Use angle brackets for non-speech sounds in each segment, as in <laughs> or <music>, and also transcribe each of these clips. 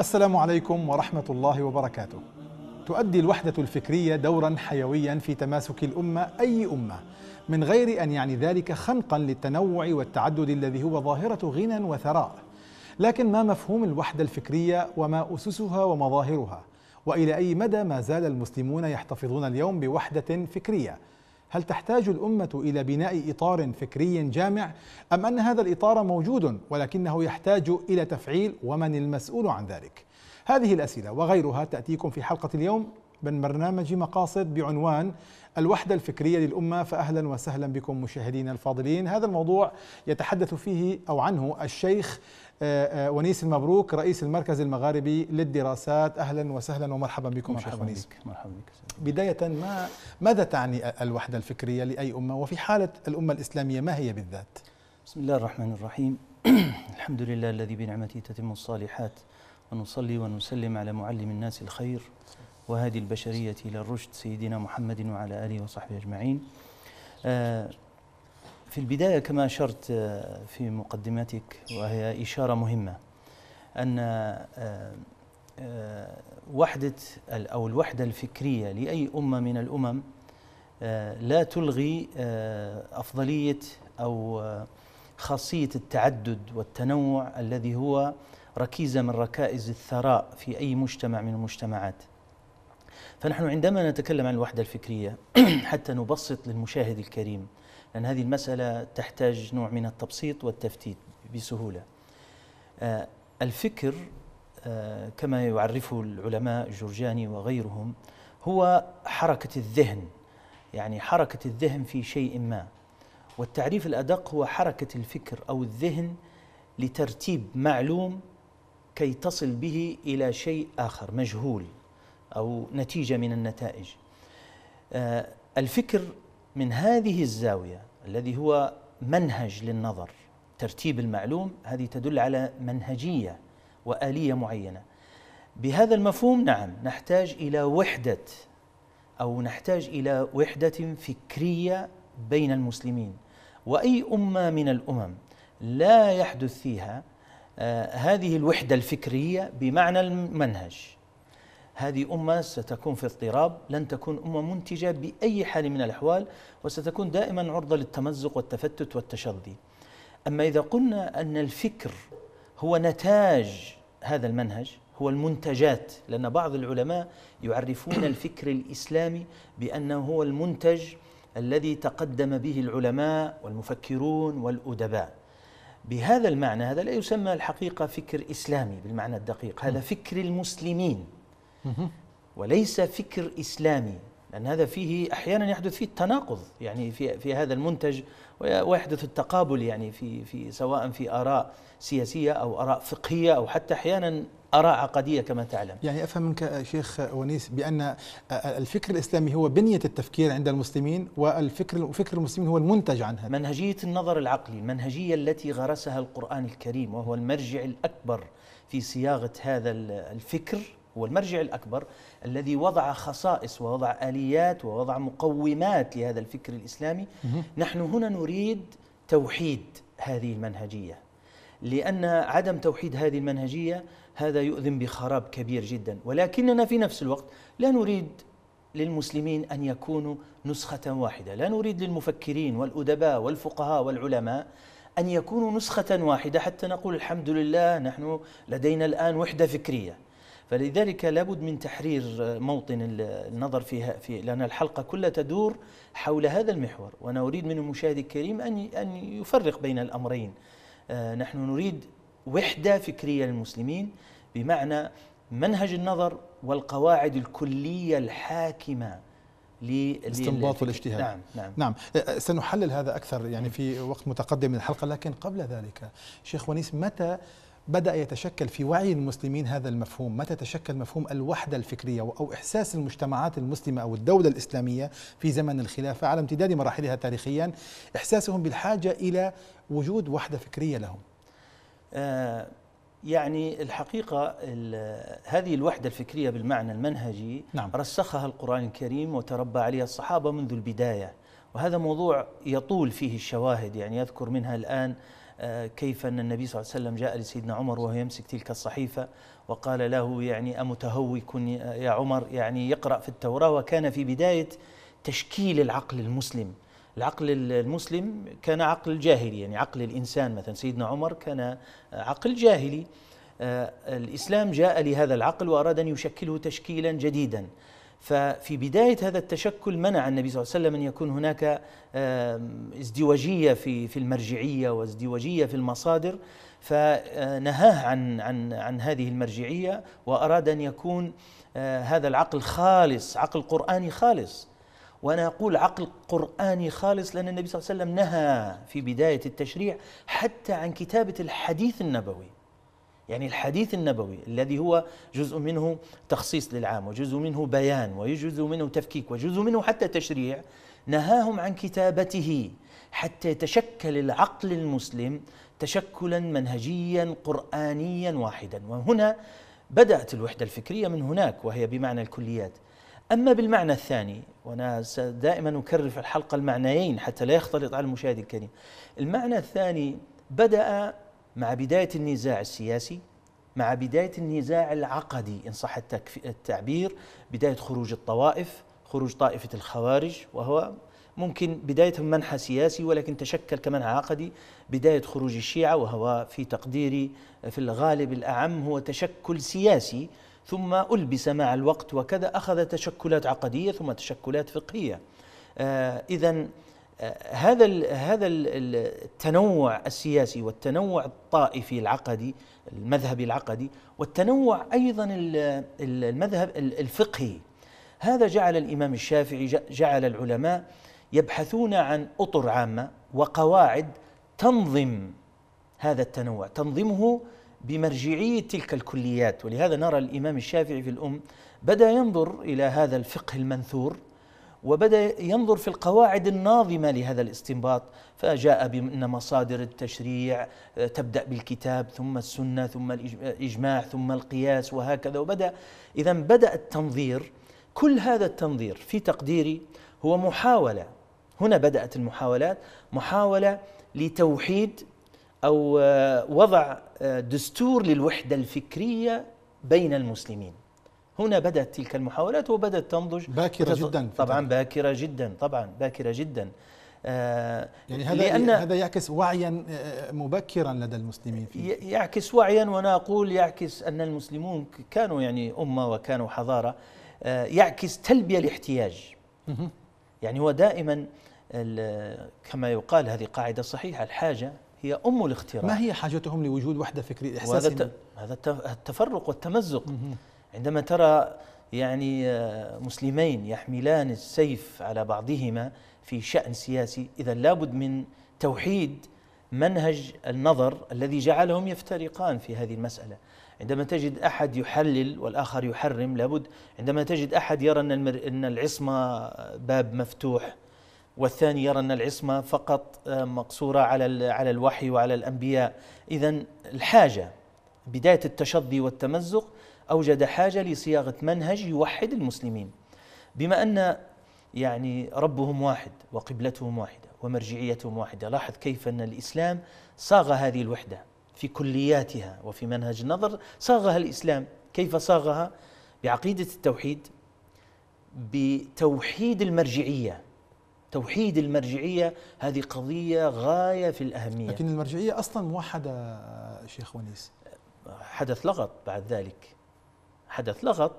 السلام عليكم ورحمة الله وبركاته. تؤدي الوحدة الفكرية دورا حيويا في تماسك الأمة أي أمة، من غير أن يعني ذلك خنقا للتنوع والتعدد الذي هو ظاهرة غنى وثراء. لكن ما مفهوم الوحدة الفكرية وما أسسها ومظاهرها؟ وإلى أي مدى ما زال المسلمون يحتفظون اليوم بوحدة فكرية؟ هل تحتاج الأمة إلى بناء إطار فكري جامع أم أن هذا الإطار موجود ولكنه يحتاج إلى تفعيل ومن المسؤول عن ذلك؟ هذه الأسئلة وغيرها تأتيكم في حلقة اليوم من برنامج مقاصد بعنوان الوحدة الفكرية للأمة فأهلا وسهلا بكم مشاهدينا الفاضلين هذا الموضوع يتحدث فيه أو عنه الشيخ آه، آه، ونيس المبروك رئيس المركز المغاربي للدراسات أهلا وسهلا ومرحبا بكم مرحبا شيخ ونيس بك. مرحبا بك بداية ما ماذا تعني الوحدة الفكرية لأي أمة وفي حالة الأمة الإسلامية ما هي بالذات بسم الله الرحمن الرحيم <clears throat> الحمد لله الذي بنعمته تتم الصالحات ونصلي ونسلم على معلم الناس الخير وهادي البشرية إلى الرشد سيدنا محمد وعلى آله وصحبه أجمعين آه، في البداية كما أشرت آه، في مقدمتك وهي إشارة مهمة أن آه، وحدة أو الوحدة الفكرية لأي أمة من الأمم لا تلغي أفضلية أو خاصية التعدد والتنوع الذي هو ركيزة من ركائز الثراء في أي مجتمع من المجتمعات فنحن عندما نتكلم عن الوحدة الفكرية <clears throat> حتى نبسط للمشاهد الكريم لأن هذه المسألة تحتاج نوع من التبسيط والتفتيت بسهولة آه، الفكر آه، كما يعرفه العلماء الجرجاني وغيرهم هو حركة الذهن يعني حركة الذهن في شيء ما والتعريف الأدق هو حركة الفكر أو الذهن لترتيب معلوم كي تصل به إلى شيء آخر مجهول أو نتيجة من النتائج آه، الفكر من هذه الزاوية الذي هو منهج للنظر ترتيب المعلوم هذه تدل على منهجية وآلية معينة بهذا المفهوم نعم نحتاج إلى وحدة أو نحتاج إلى وحدة فكرية بين المسلمين وأي أمة من الأمم لا يحدث فيها آه، هذه الوحدة الفكرية بمعنى المنهج هذه أمة ستكون في اضطراب لن تكون أمة منتجة بأي حال من الأحوال وستكون دائما عرضة للتمزق والتفتت والتشظي أما إذا قلنا أن الفكر هو نتاج هذا المنهج هو المنتجات لأن بعض العلماء يعرفون <coughs> الفكر الإسلامي بأنه هو المنتج الذي تقدم به العلماء والمفكرون والأدباء بهذا المعنى هذا لا يسمى الحقيقة فكر إسلامي بالمعنى الدقيق هذا فكر المسلمين وليس فكر إسلامي لأن هذا فيه أحيانا يحدث فيه التناقض يعني في في هذا المنتج ويحدث التقابل يعني في في سواء في آراء سياسية أو آراء فقهية أو حتى أحيانا آراء عقدية كما تعلم يعني أفهم منك شيخ ونيس بأن الفكر الإسلامي هو بنية التفكير عند المسلمين والفكر فكر المسلمين هو المنتج عنها منهجية النظر العقلي المنهجية التي غرسها القرآن الكريم وهو المرجع الأكبر في صياغة هذا الفكر هو المرجع الأكبر الذي وضع خصائص ووضع آليات ووضع مقومات لهذا الفكر الإسلامي نحن هنا نريد توحيد هذه المنهجية لأن عدم توحيد هذه المنهجية هذا يؤذن بخراب كبير جدا ولكننا في نفس الوقت لا نريد للمسلمين أن يكونوا نسخة واحدة لا نريد للمفكرين والأدباء والفقهاء والعلماء أن يكونوا نسخة واحدة حتى نقول الحمد لله نحن لدينا الآن وحدة فكرية فلذلك لابد من تحرير موطن النظر فيها في لأن الحلقة كلها تدور حول هذا المحور وأنا أريد من المشاهد الكريم أن أن يفرق بين الأمرين آه، نحن نريد وحدة فكرية للمسلمين بمعنى منهج النظر والقواعد الكلية الحاكمة للاستنباط والاجتهاد نعم نعم نعم آه، آه، سنحلل هذا اكثر يعني في وقت متقدم من الحلقه لكن قبل ذلك شيخ ونيس متى بدأ يتشكل في وعي المسلمين هذا المفهوم متى تشكل مفهوم الوحدة الفكرية أو إحساس المجتمعات المسلمة أو الدولة الإسلامية في زمن الخلافة على امتداد مراحلها تاريخيا إحساسهم بالحاجة إلى وجود وحدة فكرية لهم آه يعني الحقيقة هذه الوحدة الفكرية بالمعنى المنهجي نعم. رسخها القرآن الكريم وتربى عليها الصحابة منذ البداية وهذا موضوع يطول فيه الشواهد يعني يذكر منها الآن كيف أن النبي صلى الله عليه وسلم جاء لسيدنا عمر وهو يمسك تلك الصحيفة وقال له يعني أمتهوك يا عمر يعني يقرأ في التوراة وكان في بداية تشكيل العقل المسلم العقل المسلم كان عقل جاهلي يعني عقل الإنسان مثلا سيدنا عمر كان عقل جاهلي آه، الإسلام جاء لهذا العقل وأراد أن يشكله تشكيلا جديدا ففي بداية هذا التشكل منع النبي صلى الله عليه وسلم أن يكون هناك ازدواجية في في المرجعية وازدواجية في المصادر فنهاه عن عن عن هذه المرجعية وأراد أن يكون آه، هذا العقل خالص عقل قرآني خالص وأنا أقول عقل قرآني خالص لأن النبي صلى الله عليه وسلم نهى في بداية التشريع حتى عن كتابة الحديث النبوي يعني الحديث النبوي الذي هو جزء منه تخصيص للعام وجزء منه بيان وجزء منه تفكيك وجزء منه حتى تشريع نهاهم عن كتابته حتى يتشكل العقل المسلم تشكلا منهجيا قرانيا واحدا وهنا بدات الوحده الفكريه من هناك وهي بمعنى الكليات اما بالمعنى الثاني وانا دائما اكرر في الحلقه المعنيين حتى لا يختلط على المشاهد الكريم المعنى الثاني بدا مع بداية النزاع السياسي مع بداية النزاع العقدي إن صح التعبير بداية خروج الطوائف خروج طائفة الخوارج وهو ممكن بداية منحى سياسي ولكن تشكل كمنحى عقدي بداية خروج الشيعة وهو في تقديري في الغالب الأعم هو تشكل سياسي ثم ألبس مع الوقت وكذا أخذ تشكلات عقدية ثم تشكلات فقهية آه إذا هذا هذا التنوع السياسي والتنوع الطائفي العقدي المذهبي العقدي والتنوع ايضا المذهب الفقهي هذا جعل الامام الشافعي جعل العلماء يبحثون عن اطر عامه وقواعد تنظم هذا التنوع تنظمه بمرجعيه تلك الكليات ولهذا نرى الامام الشافعي في الام بدا ينظر الى هذا الفقه المنثور وبدا ينظر في القواعد الناظمه لهذا الاستنباط فجاء بان مصادر التشريع آه، تبدا بالكتاب ثم السنه ثم آه، الاجماع ثم القياس وهكذا وبدا اذا بدا التنظير كل هذا التنظير في تقديري هو محاوله هنا بدات المحاولات محاوله لتوحيد او آه، وضع دستور للوحده الفكريه بين المسلمين هنا بدأت تلك المحاولات وبدأت تنضج باكرة جدا طبعا باكرة جدا طبعا باكرة جدا آه، يعني هذا لأن هذا يعكس وعيا آه، آه، مبكرا لدى المسلمين فيه. يعكس وعيا وانا اقول يعكس ان المسلمون كانوا يعني امه وكانوا حضاره يعكس تلبيه الاحتياج يعني هو دائما كما يقال هذه قاعده صحيحه الحاجه هي ام الاختراع ما هي حاجتهم لوجود وحده فكريه احساس هذا التفرق والتمزق عندما ترى يعني آه، مسلمين يحملان السيف على بعضهما في شأن سياسي إذا لابد من توحيد منهج النظر الذي جعلهم يفترقان في هذه المسألة عندما تجد أحد يحلل والآخر يحرم لابد عندما تجد أحد يرى أن, المر... أن العصمة باب مفتوح والثاني يرى أن العصمة فقط آه، مقصورة على على الوحي وعلى الأنبياء إذا الحاجة بداية التشظي والتمزق أوجد حاجة لصياغة منهج يوحد المسلمين بما أن يعني ربهم واحد وقبلتهم واحدة ومرجعيتهم واحدة لاحظ كيف أن الإسلام صاغ هذه الوحدة في كلياتها وفي منهج النظر صاغها الإسلام كيف صاغها بعقيدة التوحيد بتوحيد المرجعية توحيد المرجعية هذه قضية غاية في الأهمية لكن المرجعية أصلا موحدة شيخ ونيس حدث لغط بعد ذلك حدث لغط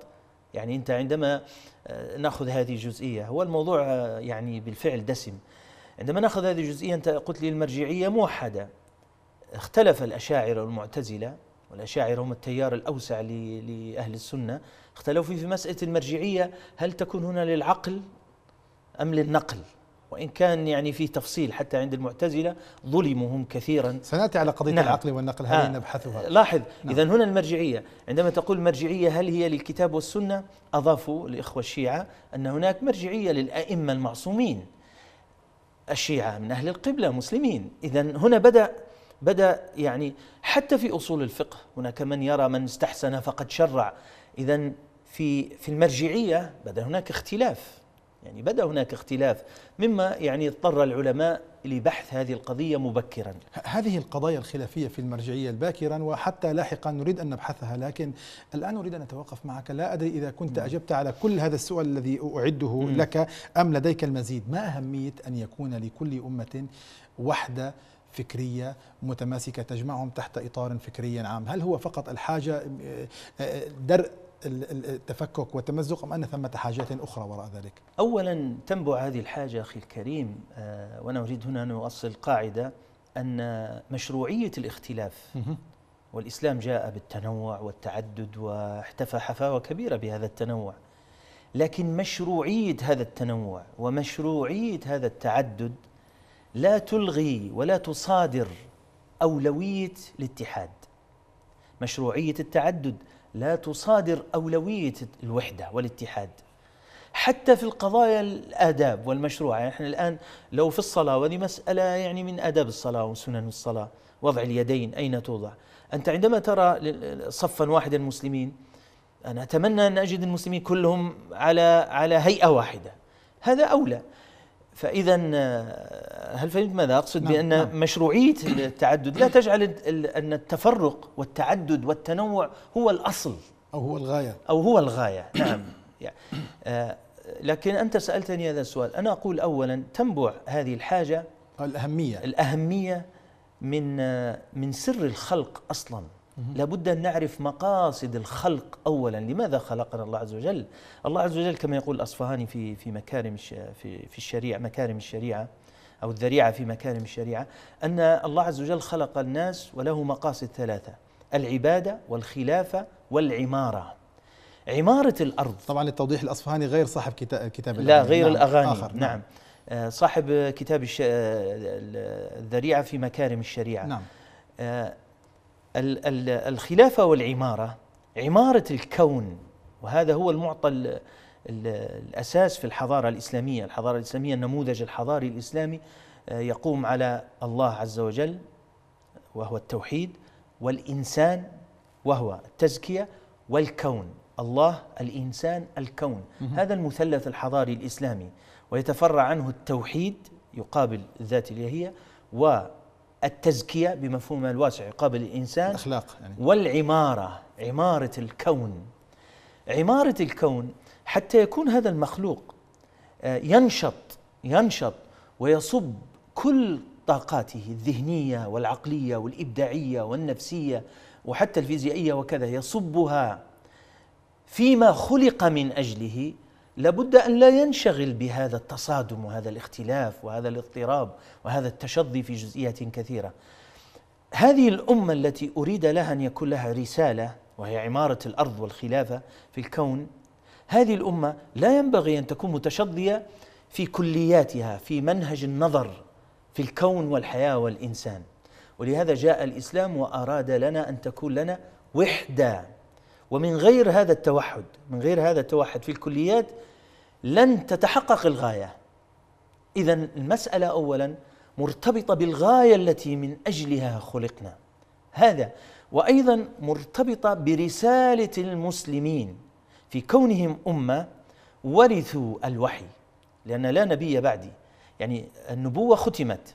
يعني أنت عندما آه، نأخذ هذه الجزئية هو الموضوع آه، يعني بالفعل دسم عندما نأخذ هذه الجزئية أنت قلت لي المرجعية موحدة اختلف الأشاعرة والمعتزلة والأشاعرة هم التيار الأوسع لأهل السنة اختلفوا في مسألة المرجعية هل تكون هنا للعقل أم للنقل وإن كان يعني في تفصيل حتى عند المعتزلة ظلمهم كثيرا سنأتي على قضية نعم العقل والنقل هذه آه نبحثها لاحظ نعم إذا هنا المرجعية عندما تقول مرجعية هل هي للكتاب والسنة أضافوا الإخوة الشيعة أن هناك مرجعية للأئمة المعصومين الشيعة من أهل القبلة مسلمين إذا هنا بدأ بدأ يعني حتى في أصول الفقه هناك من يرى من استحسن فقد شرع إذا في في المرجعية بدأ هناك اختلاف يعني بدا هناك اختلاف مما يعني اضطر العلماء لبحث هذه القضيه مبكرا. هذه القضايا الخلافيه في المرجعيه الباكرا وحتى لاحقا نريد ان نبحثها لكن الان اريد ان اتوقف معك لا ادري اذا كنت نعم. اجبت على كل هذا السؤال الذي اعده م. لك ام لديك المزيد، ما اهميه ان يكون لكل امه وحده فكرية متماسكة تجمعهم تحت إطار فكري عام هل هو فقط الحاجة درء التفكك والتمزق أم أن ثمة حاجات أخرى وراء ذلك؟ أولا تنبع هذه الحاجة أخي الكريم آه، وأنا أريد هنا أن أوصل قاعدة أن مشروعية الاختلاف والإسلام جاء بالتنوع والتعدد واحتفى حفاوة كبيرة بهذا التنوع لكن مشروعية هذا التنوع ومشروعية هذا التعدد لا تلغي ولا تصادر أولوية الاتحاد مشروعية التعدد لا تصادر أولوية الوحدة والاتحاد حتى في القضايا الآداب والمشروع يعني احنا الآن لو في الصلاة وهذه مسألة يعني من آداب الصلاة وسنن الصلاة وضع اليدين أين توضع أنت عندما ترى صفا واحدا المسلمين أنا أتمنى أن أجد المسلمين كلهم على على هيئة واحدة هذا أولى فاذا آه، هل فهمت ماذا اقصد نعم بان نعم مشروعيه التعدد لا تجعل ان التفرق والتعدد والتنوع هو الاصل او هو الغايه او هو الغايه نعم آه، لكن انت سالتني هذا السؤال انا اقول اولا تنبع هذه الحاجه الاهميه الاهميه من آه، من سر الخلق اصلا لابد أن نعرف مقاصد الخلق أولا لماذا خلقنا الله عز وجل الله عز وجل كما يقول الأصفهاني في في مكارم في في الشريعة مكارم الشريعة أو الذريعة في مكارم الشريعة أن الله عز وجل خلق الناس وله مقاصد ثلاثة العبادة والخلافة والعمارة عمارة الأرض طبعا التوضيح الأصفهاني غير صاحب كتاب كتاب لا غير نعم الأغاني آخر نعم, نعم. آه، صاحب كتاب آه، الذريعة في مكارم الشريعة نعم آه، الخلافة والعمارة عمارة الكون وهذا هو المعطى الأساس في الحضارة الإسلامية الحضارة الإسلامية النموذج الحضاري الإسلامي آه، يقوم على الله عز وجل وهو التوحيد والإنسان وهو التزكية والكون الله الإنسان الكون هذا المثلث الحضاري الإسلامي ويتفرع عنه التوحيد يقابل الذات الإلهية التزكية بمفهوم الواسع يقابل الإنسان الأخلاق يعني والعمارة عمارة الكون عمارة الكون حتى يكون هذا المخلوق آه، ينشط ينشط ويصب كل طاقاته الذهنية والعقلية والإبداعية والنفسية وحتى الفيزيائية وكذا يصبها فيما خلق من أجله لابد ان لا ينشغل بهذا التصادم وهذا الاختلاف وهذا الاضطراب وهذا التشظي في جزئيات كثيره. هذه الامه التي اريد لها ان يكون لها رساله وهي عماره الارض والخلافه في الكون هذه الامه لا ينبغي ان تكون متشظيه في كلياتها في منهج النظر في الكون والحياه والانسان. ولهذا جاء الاسلام واراد لنا ان تكون لنا وحده ومن غير هذا التوحد من غير هذا التوحد في الكليات لن تتحقق الغايه اذا المساله اولا مرتبطه بالغايه التي من اجلها خلقنا هذا وايضا مرتبطه برساله المسلمين في كونهم امه ورثوا الوحي لان لا نبي بعدي يعني النبوه ختمت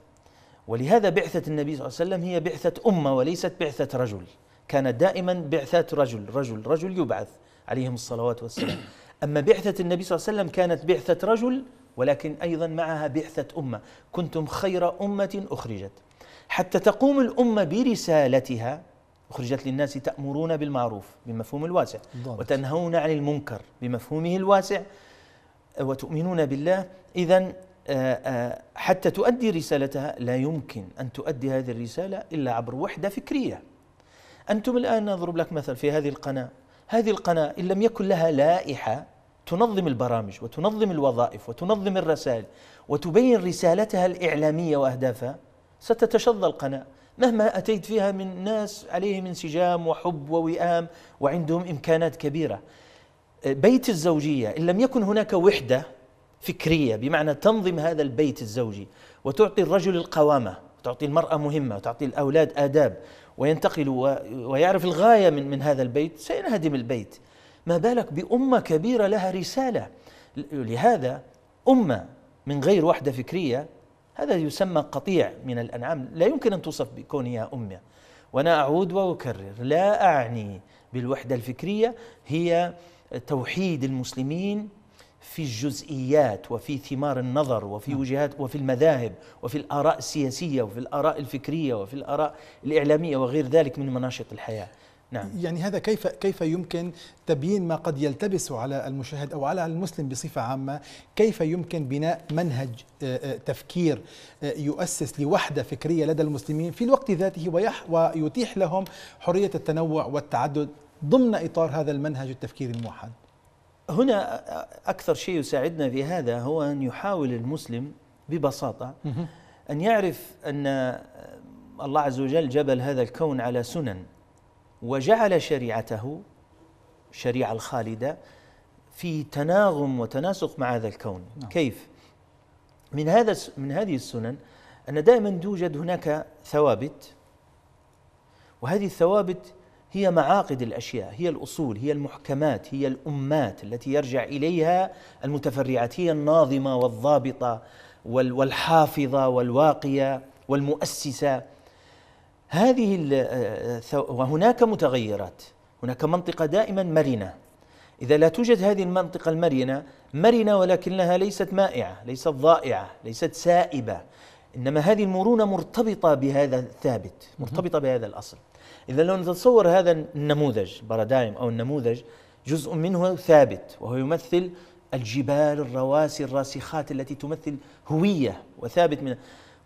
ولهذا بعثه النبي صلى الله عليه وسلم هي بعثه امه وليست بعثه رجل كان دائما بعثات رجل رجل رجل يبعث عليهم الصلوات والسلام أما بعثة النبي صلى الله عليه وسلم كانت بعثة رجل ولكن أيضا معها بعثة أمة كنتم خير أمة أخرجت حتى تقوم الأمة برسالتها أخرجت للناس تأمرون بالمعروف بمفهوم الواسع وتنهون عن المنكر بمفهومه الواسع وتؤمنون بالله إذا آه، آه، حتى تؤدي رسالتها لا يمكن أن تؤدي هذه الرسالة إلا عبر وحدة فكرية أنتم الآن نضرب لك مثل في هذه القناة هذه القناة إن لم يكن لها لائحة تنظم البرامج وتنظم الوظائف وتنظم الرسائل وتبين رسالتها الإعلامية وأهدافها ستتشظى القناة مهما أتيت فيها من ناس عليهم انسجام وحب ووئام وعندهم إمكانات كبيرة بيت الزوجية إن لم يكن هناك وحدة فكرية بمعنى تنظم هذا البيت الزوجي وتعطي الرجل القوامة تعطي المرأة مهمة وتعطي الأولاد آداب وينتقل ويعرف الغايه من من هذا البيت سينهدم البيت ما بالك بامه كبيره لها رساله لهذا امه من غير وحده فكريه هذا يسمى قطيع من الانعام لا يمكن ان توصف بكونها امه وانا اعود واكرر لا اعني بالوحده الفكريه هي توحيد المسلمين في الجزئيات وفي ثمار النظر وفي نعم. وجهات وفي المذاهب وفي الآراء السياسية وفي الآراء الفكرية وفي الآراء الإعلامية وغير ذلك من مناشط الحياة نعم. يعني هذا كيف كيف يمكن تبيين ما قد يلتبس على المشاهد او على المسلم بصفه عامه، كيف يمكن بناء منهج آه، آه، تفكير آه، يؤسس لوحده فكريه لدى المسلمين في الوقت ذاته ويتيح لهم حريه التنوع والتعدد ضمن اطار هذا المنهج التفكيري الموحد. هنا أكثر شيء يساعدنا في هذا هو أن يحاول المسلم ببساطة أن يعرف أن الله عز وجل جبل هذا الكون على سنن وجعل شريعته الشريعة الخالدة في تناغم وتناسق مع هذا الكون نعم. كيف من هذا من هذه السنن أن دائما توجد هناك ثوابت وهذه الثوابت هي معاقد الاشياء، هي الاصول، هي المحكمات، هي الامات التي يرجع اليها المتفرعات، هي الناظمه والضابطه والحافظه والواقيه والمؤسسه. هذه آه، آه، وهناك متغيرات، هناك منطقه دائما مرنه. اذا لا توجد هذه المنطقه المرنه، مرنه ولكنها ليست مائعه، ليست ضائعه، ليست سائبه. انما هذه المرونه مرتبطه بهذا الثابت، مرتبطه بهذا الاصل. إذا لو نتصور هذا النموذج بارادايم أو النموذج جزء منه ثابت وهو يمثل الجبال الرواسي الراسخات التي تمثل هوية وثابت منها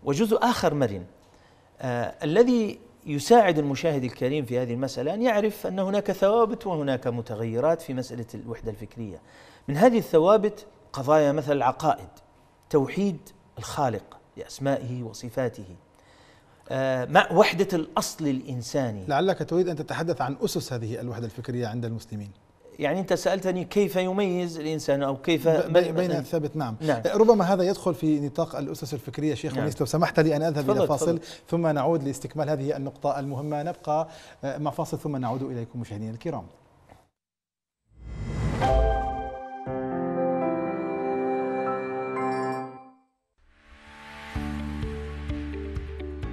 وجزء آخر مرن آه الذي يساعد المشاهد الكريم في هذه المسألة أن يعرف أن هناك ثوابت وهناك متغيرات في مسألة الوحدة الفكرية من هذه الثوابت قضايا مثل العقائد توحيد الخالق بأسمائه وصفاته آه، ما وحدة الأصل الإنساني لعلك تريد أن تتحدث عن أسس هذه الوحدة الفكرية عند المسلمين يعني أنت سألتني كيف يميز الإنسان أو كيف بين الثابت نعم. نعم آه، ربما هذا يدخل في نطاق الأسس الفكرية شيخ نعم. لو سمحت لي أن أذهب إلى فاصل ثم نعود لاستكمال هذه النقطة المهمة نبقى آه، مع فاصل ثم نعود إليكم مشاهدينا الكرام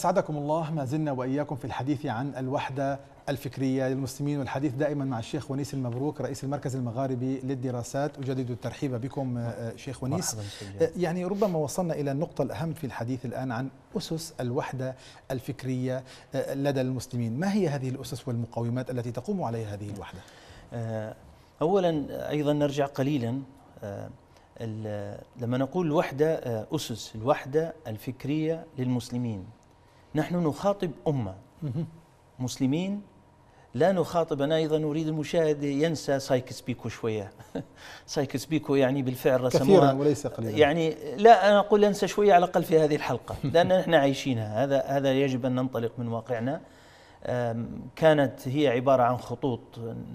أسعدكم الله ما زلنا وإياكم في الحديث عن الوحدة الفكرية للمسلمين والحديث دائما مع الشيخ ونيس المبروك رئيس المركز المغاربي للدراسات أجدد الترحيب بكم آه، شيخ ونيس آه، يعني ربما وصلنا إلى النقطة الأهم في الحديث الآن عن أسس الوحدة الفكرية آه، لدى المسلمين ما هي هذه الأسس والمقومات التي تقوم عليها هذه الوحدة؟ أولا أيضا نرجع قليلا لما نقول الوحدة أسس الوحدة الفكرية للمسلمين نحن نخاطب أمة مسلمين لا نخاطب أنا أيضا أريد المشاهد ينسى سايكس بيكو شوية <laughs> سايكس بيكو يعني بالفعل رسموها كثيرا وليس قليلا يعني لا أنا أقول أنسى شوية على الأقل في هذه الحلقة <laughs> لأن نحن عايشينها هذا هذا يجب أن ننطلق من واقعنا كانت هي عبارة عن خطوط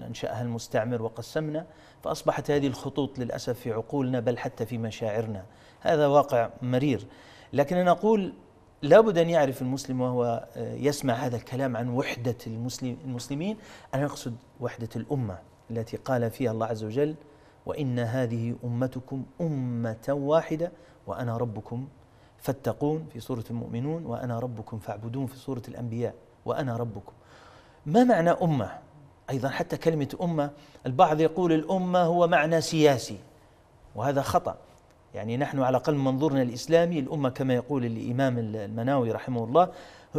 أنشأها المستعمر وقسمنا فأصبحت هذه الخطوط للأسف في عقولنا بل حتى في مشاعرنا هذا واقع مرير لكن أنا أقول لابد أن يعرف المسلم وهو آه، يسمع هذا الكلام عن وحدة المسلم المسلمين أنا أقصد وحدة الأمة التي قال فيها الله عز وجل وإن هذه أمتكم أمة واحدة وأنا ربكم فاتقون في سورة المؤمنون وأنا ربكم فاعبدون في سورة الأنبياء وأنا ربكم ما معنى أمة؟ أيضا حتى كلمة أمة البعض يقول الأمة هو معنى سياسي وهذا خطأ يعني نحن على الأقل منظورنا الإسلامي الأمة كما يقول الإمام المناوي رحمه الله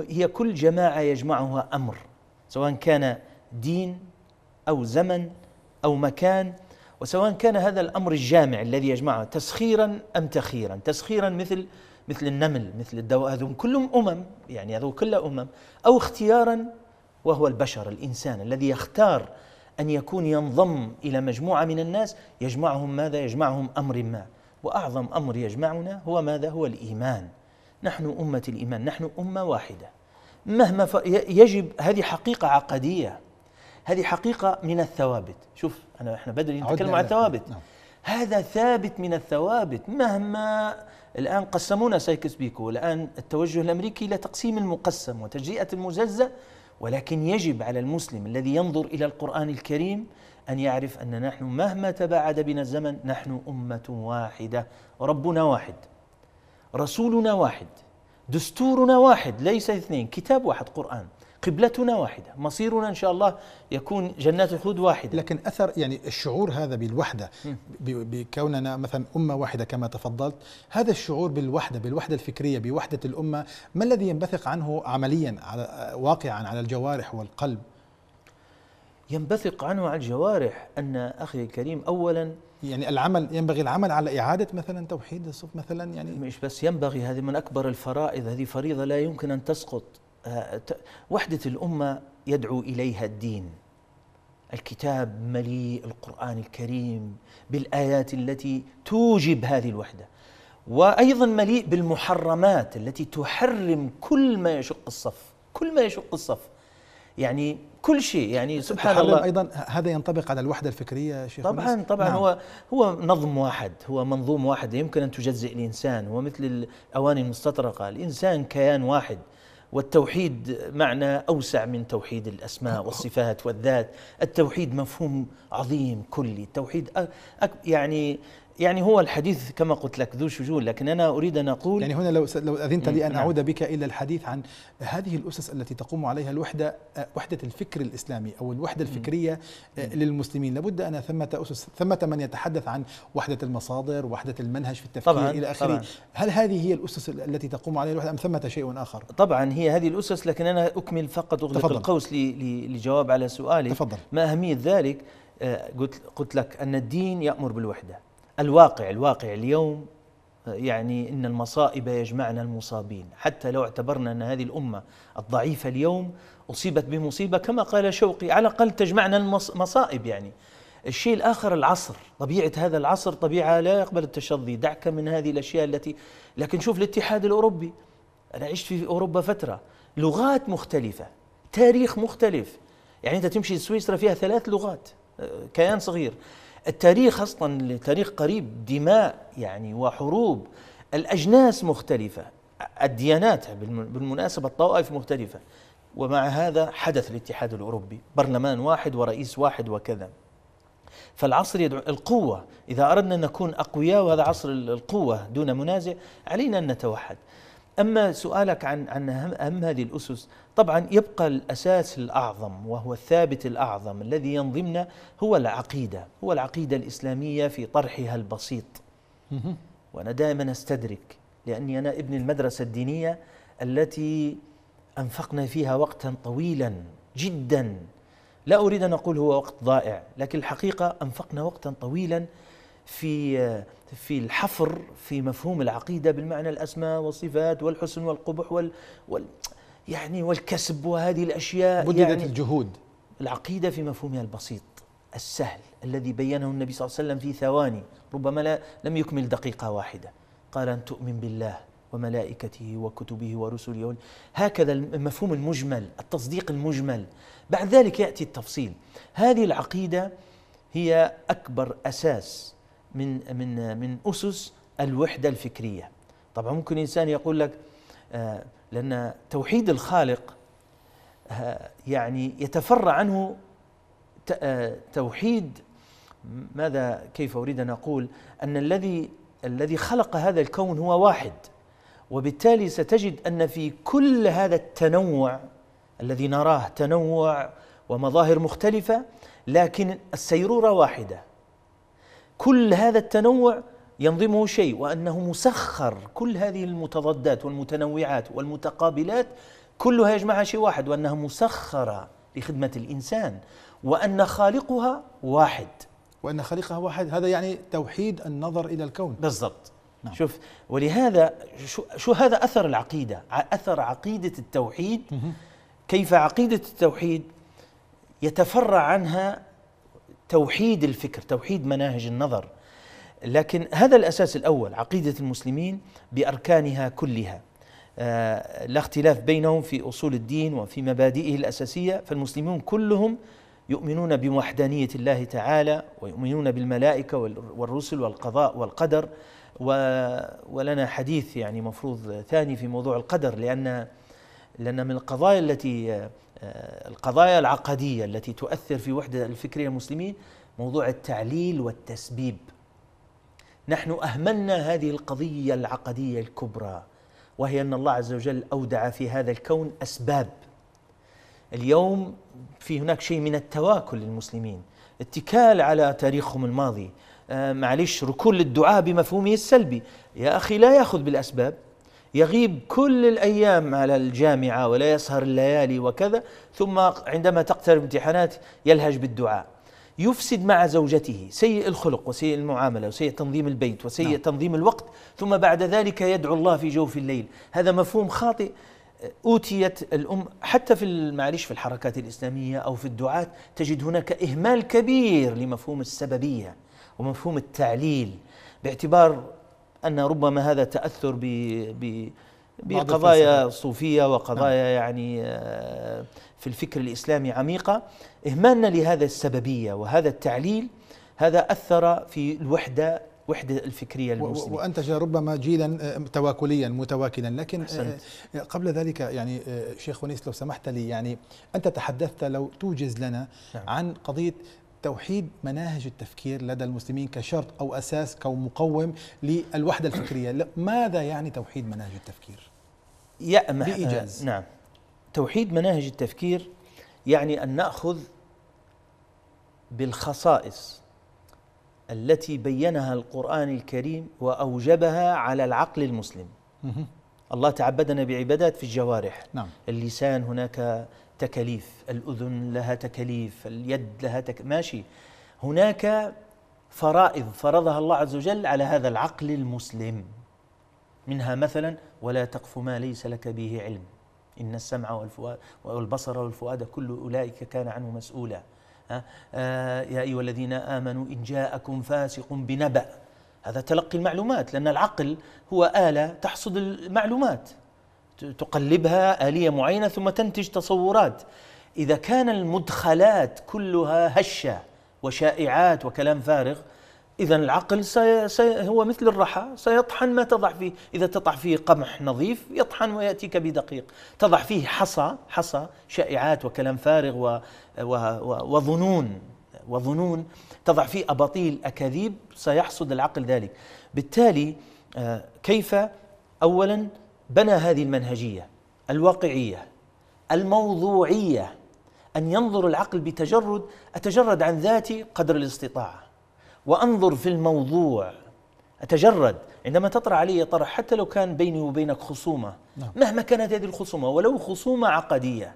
هي كل جماعة يجمعها أمر سواء كان دين أو زمن أو مكان وسواء كان هذا الأمر الجامع الذي يجمعه تسخيرا أم تخيرا تسخيرا مثل مثل النمل مثل الدواء هذول كلهم أمم يعني هذول كلها أمم أو اختيارا وهو البشر الإنسان الذي يختار أن يكون ينضم إلى مجموعة من الناس يجمعهم ماذا يجمعهم أمر ما وأعظم أمر يجمعنا هو ماذا؟ هو الإيمان نحن أمة الإيمان نحن أمة واحدة مهما ف... يجب هذه حقيقة عقدية هذه حقيقة من الثوابت شوف أنا إحنا بدري نتكلم عن الثوابت نعم. هذا ثابت من الثوابت مهما الآن قسمونا سايكس بيكو الآن التوجه الأمريكي إلى تقسيم المقسم وتجزئة المجزأ ولكن يجب على المسلم الذي ينظر إلى القرآن الكريم أن يعرف أن نحن مهما تباعد بنا الزمن نحن أمة واحدة ربنا واحد رسولنا واحد دستورنا واحد ليس اثنين كتاب واحد قرآن قبلتنا واحدة مصيرنا إن شاء الله يكون جنات الخلود واحدة لكن أثر يعني الشعور هذا بالوحدة بكوننا مثلا أمة واحدة كما تفضلت هذا الشعور بالوحدة بالوحدة الفكرية بوحدة الأمة ما الذي ينبثق عنه عمليا على واقعا على الجوارح والقلب ينبثق عنه على الجوارح أن أخي الكريم أولا يعني العمل ينبغي العمل على إعادة مثلا توحيد الصف مثلا يعني مش بس ينبغي هذه من أكبر الفرائض هذه فريضة لا يمكن أن تسقط آه، وحدة الأمة يدعو إليها الدين الكتاب مليء القرآن الكريم بالآيات التي توجب هذه الوحدة وأيضا مليء بالمحرمات التي تحرم كل ما يشق الصف كل ما يشق الصف يعني كل شيء يعني سبحان الله ايضا هذا ينطبق على الوحده الفكريه شيخ طبعا منس. طبعا نعم. هو هو نظم واحد هو منظوم واحد يمكن ان تجزئ الانسان ومثل الاواني المستطرقه الانسان كيان واحد والتوحيد معنى اوسع من توحيد الاسماء <laughs> والصفات والذات التوحيد مفهوم عظيم كلي التوحيد يعني يعني هو الحديث كما قلت لك ذو شجون لكن أنا أريد أن أقول يعني هنا لو, لو أذنت لي أن نعم. أعود بك إلى الحديث عن هذه الأسس التي تقوم عليها الوحدة وحدة الفكر الإسلامي أو الوحدة الفكرية للمسلمين لابد أن ثمة أسس ثمة من يتحدث عن وحدة المصادر وحدة المنهج في التفكير طبعاً إلى آخره هل هذه هي الأسس التي تقوم عليها الوحدة أم ثمة شيء آخر طبعا هي هذه الأسس لكن أنا أكمل فقط أغلق تفضل. القوس لجواب على سؤالي تفضل. ما أهمية ذلك آه، قلت قلت لك ان الدين يامر بالوحده الواقع الواقع اليوم آه، يعني ان المصائب يجمعنا المصابين، حتى لو اعتبرنا ان هذه الامه الضعيفه اليوم اصيبت بمصيبه كما قال شوقي على الاقل تجمعنا المصائب يعني. الشيء الاخر العصر، طبيعه هذا العصر طبيعه لا يقبل التشظي، دعك من هذه الاشياء التي لكن شوف الاتحاد الاوروبي انا عشت في اوروبا فتره، لغات مختلفه، تاريخ مختلف، يعني انت تمشي سويسرا فيها ثلاث لغات آه، كيان صغير التاريخ اصلا تاريخ قريب دماء يعني وحروب الاجناس مختلفه الديانات بالمناسبه الطوائف مختلفه ومع هذا حدث الاتحاد الاوروبي برلمان واحد ورئيس واحد وكذا فالعصر يدعو القوه اذا اردنا ان نكون اقوياء وهذا عصر القوه دون منازع علينا ان نتوحد اما سؤالك عن عن اهم هذه الاسس طبعا يبقى الاساس الاعظم وهو الثابت الاعظم الذي ينظمنا هو العقيده هو العقيده الاسلاميه في طرحها البسيط وانا دائما استدرك لاني انا ابن المدرسه الدينيه التي انفقنا فيها وقتا طويلا جدا لا اريد ان اقول هو وقت ضائع لكن الحقيقه انفقنا وقتا طويلا في في الحفر في مفهوم العقيدة بالمعنى الأسماء والصفات والحسن والقبح وال, وال يعني والكسب وهذه الأشياء بددت يعني الجهود العقيدة في مفهومها البسيط السهل الذي بينه النبي صلى الله عليه وسلم في ثواني ربما لا لم يكمل دقيقة واحدة قال أن تؤمن بالله وملائكته وكتبه ورسله هكذا المفهوم المجمل التصديق المجمل بعد ذلك يأتي التفصيل هذه العقيدة هي أكبر أساس من من من اسس الوحده الفكريه طبعا ممكن انسان يقول لك آه، لان توحيد الخالق آه، يعني يتفرع عنه آه، توحيد ماذا كيف اريد ان اقول ان الذي الذي خلق هذا الكون هو واحد وبالتالي ستجد ان في كل هذا التنوع الذي نراه تنوع ومظاهر مختلفه لكن السيروره واحده كل هذا التنوع ينظمه شيء وانه مسخر كل هذه المتضادات والمتنوعات والمتقابلات كلها يجمعها شيء واحد وانها مسخره لخدمه الانسان وان خالقها واحد وان خالقها واحد هذا يعني توحيد النظر الى الكون بالضبط نعم. شوف ولهذا شو, شو هذا اثر العقيده اثر عقيده التوحيد كيف عقيده التوحيد يتفرع عنها توحيد الفكر توحيد مناهج النظر لكن هذا الاساس الاول عقيده المسلمين باركانها كلها آه، لا اختلاف بينهم في اصول الدين وفي مبادئه الاساسيه فالمسلمون كلهم يؤمنون بوحدانيه الله تعالى ويؤمنون بالملائكه والرسل والقضاء والقدر ولنا حديث يعني مفروض ثاني في موضوع القدر لان لأن من القضايا التي آه، القضايا العقدية التي تؤثر في وحدة الفكرية المسلمين موضوع التعليل والتسبيب نحن أهملنا هذه القضية العقدية الكبرى وهي أن الله عز وجل أودع في هذا الكون أسباب اليوم في هناك شيء من التواكل للمسلمين اتكال على تاريخهم الماضي آه، معلش ركون للدعاء بمفهومه السلبي يا أخي لا يأخذ بالأسباب يغيب كل الأيام على الجامعة ولا يسهر الليالي وكذا ثم عندما تقترب امتحانات يلهج بالدعاء يفسد مع زوجته سيء الخلق وسيء المعاملة وسيء تنظيم البيت وسيء نعم. تنظيم الوقت ثم بعد ذلك يدعو الله في جوف الليل هذا مفهوم خاطئ أوتيت الأم حتى في معلش في الحركات الإسلامية أو في الدعاة تجد هناك إهمال كبير لمفهوم السببية ومفهوم التعليل باعتبار أن ربما هذا تأثر ب ب بقضايا صوفية نعم. وقضايا نعم. يعني آه، في الفكر الإسلامي عميقة إهمالنا لهذا السببية وهذا التعليل هذا أثر في الوحدة وحدة الفكرية للمسلمين وأنتج ربما جيلا آه، تواكليا متواكلا لكن آه، حسنت. قبل ذلك يعني شيخ ونيس لو سمحت لي يعني أنت تحدثت لو توجز لنا نعم. عن قضية توحيد مناهج التفكير لدى المسلمين كشرط او اساس كمقوم للوحده الفكريه، ماذا يعني توحيد مناهج التفكير؟ يأمح آه، بإيجاز نعم توحيد مناهج التفكير يعني ان ناخذ بالخصائص التي بينها القرآن الكريم وأوجبها على العقل المسلم الله تعبدنا بعبادات في الجوارح نعم. اللسان هناك تكاليف الأذن لها تكاليف اليد لها تك... ماشي هناك فرائض فرضها الله عز وجل على هذا العقل المسلم منها مثلا ولا تقف ما ليس لك به علم إن السمع والفؤاد والبصر والفؤاد كل أولئك كان عنه مسؤولا آه، يا أيها الذين آمنوا إن جاءكم فاسق بنبأ هذا تلقي المعلومات لأن العقل هو آلة تحصد المعلومات تقلبها آلية معينة ثم تنتج تصورات إذا كان المدخلات كلها هشة وشائعات وكلام فارغ إذا العقل سي سي هو مثل الرحى سيطحن ما تضع فيه إذا تضع فيه قمح نظيف يطحن ويأتيك بدقيق تضع فيه حصى حصى شائعات وكلام فارغ و و و وظنون وظنون تضع فيه أباطيل أكاذيب سيحصد العقل ذلك بالتالي آه، كيف أولا بنى هذه المنهجيه الواقعيه الموضوعيه ان ينظر العقل بتجرد اتجرد عن ذاتي قدر الاستطاعه وانظر في الموضوع اتجرد عندما تطرح علي طرح حتى لو كان بيني وبينك خصومه نعم. مهما كانت هذه الخصومه ولو خصومه عقديه